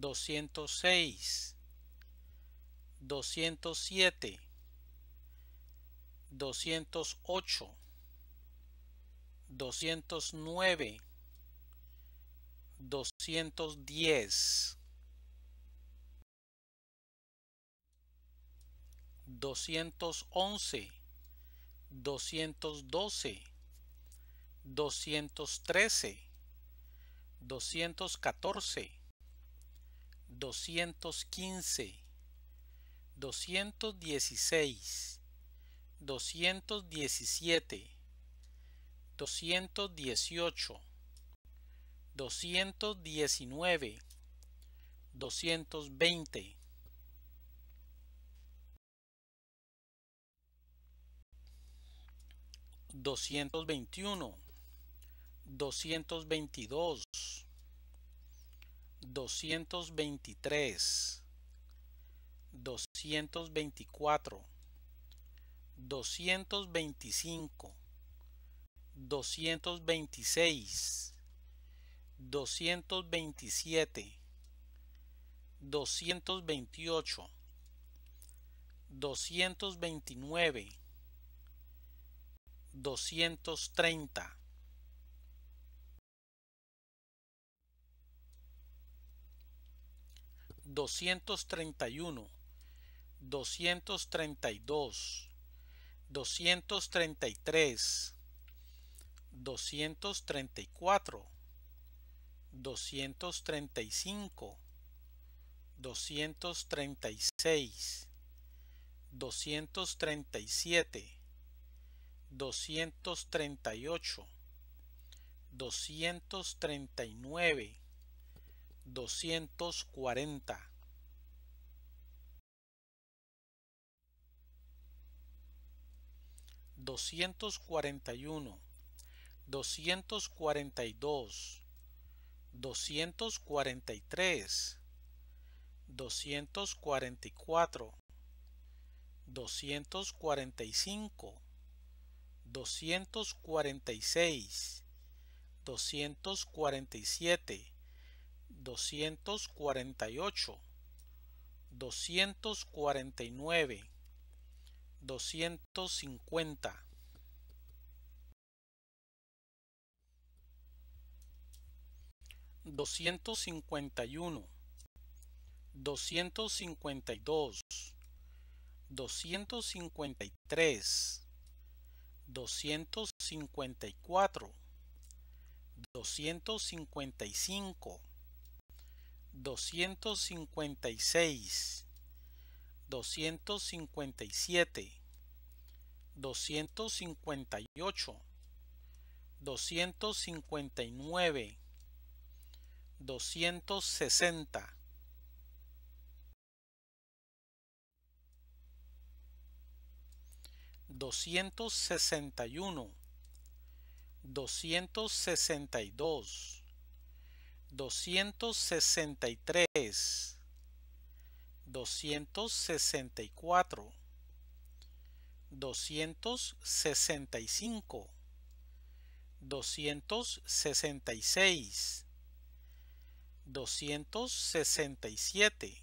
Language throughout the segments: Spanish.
206, 207, 208, 209, 210, 211, 212, 213, 214, 215, 216, 217, 218, 219, 220. 221 222 223, 224, 225, 226, 227, 228, 229, 230, 231, 232, 233, 234, 235, 236, 237, 238, 239, doscientos cuarenta Doscientos cuarenta y uno, doscientos cuarenta y dos, doscientos cuarenta y tres, doscientos cuarenta y cuatro, doscientos cuarenta y cinco, doscientos cuarenta y seis, doscientos cuarenta y siete 248, 249, 250. 251 252 253 254 255 256, 257, 258, 259, 260. 261 262 263, 264, 265, 266, 267,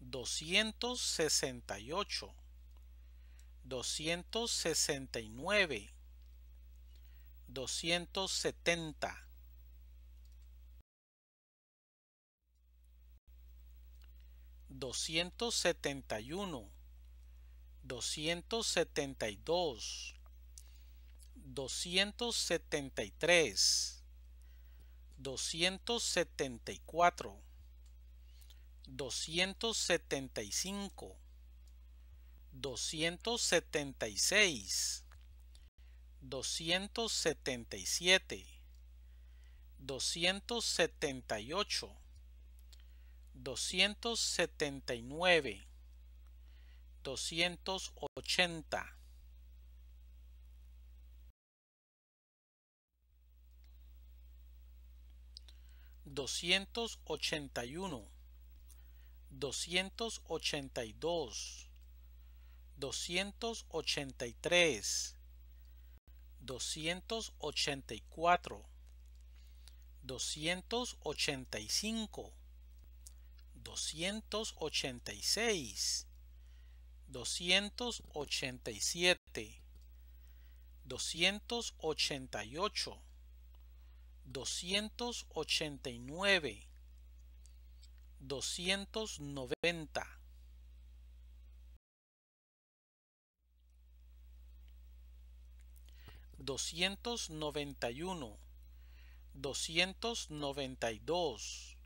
268, 269, 270, 271, 272, 273, 274, 275, 276, 277, 278, 279, 280, 281, 282, 283, 284, 285, 286, 287, 288, 289, 290. 291 292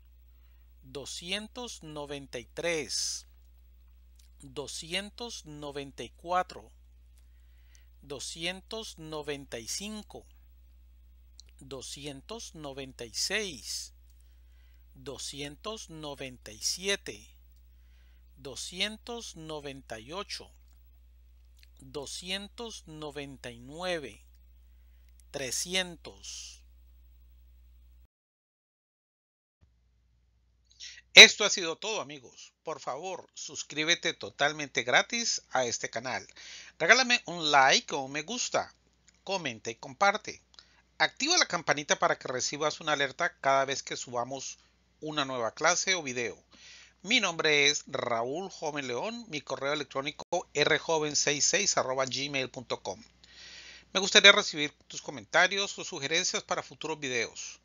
293, 294, 295, 296, 297, 298, 299, 300, Esto ha sido todo amigos. Por favor, suscríbete totalmente gratis a este canal. Regálame un like o un me gusta. Comenta y comparte. Activa la campanita para que recibas una alerta cada vez que subamos una nueva clase o video. Mi nombre es Raúl Joven León, mi correo electrónico rjoven66 gmail.com. Me gustaría recibir tus comentarios o sugerencias para futuros videos.